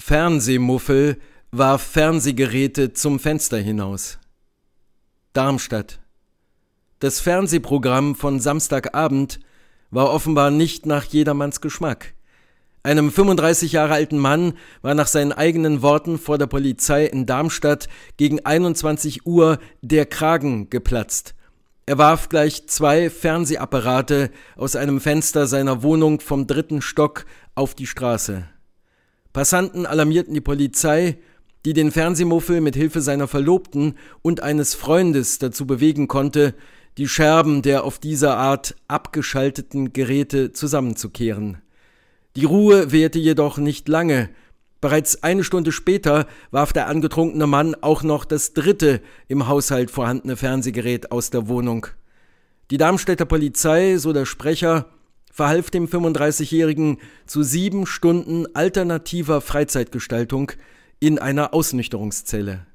Fernsehmuffel warf Fernsehgeräte zum Fenster hinaus. Darmstadt. Das Fernsehprogramm von Samstagabend war offenbar nicht nach jedermanns Geschmack. Einem 35 Jahre alten Mann war nach seinen eigenen Worten vor der Polizei in Darmstadt gegen 21 Uhr der Kragen geplatzt. Er warf gleich zwei Fernsehapparate aus einem Fenster seiner Wohnung vom dritten Stock auf die Straße. Passanten alarmierten die Polizei, die den Fernsehmuffel mit Hilfe seiner Verlobten und eines Freundes dazu bewegen konnte, die Scherben der auf dieser Art abgeschalteten Geräte zusammenzukehren. Die Ruhe währte jedoch nicht lange. Bereits eine Stunde später warf der angetrunkene Mann auch noch das dritte im Haushalt vorhandene Fernsehgerät aus der Wohnung. Die Darmstädter Polizei, so der Sprecher, verhalf dem 35-Jährigen zu sieben Stunden alternativer Freizeitgestaltung in einer Ausnüchterungszelle.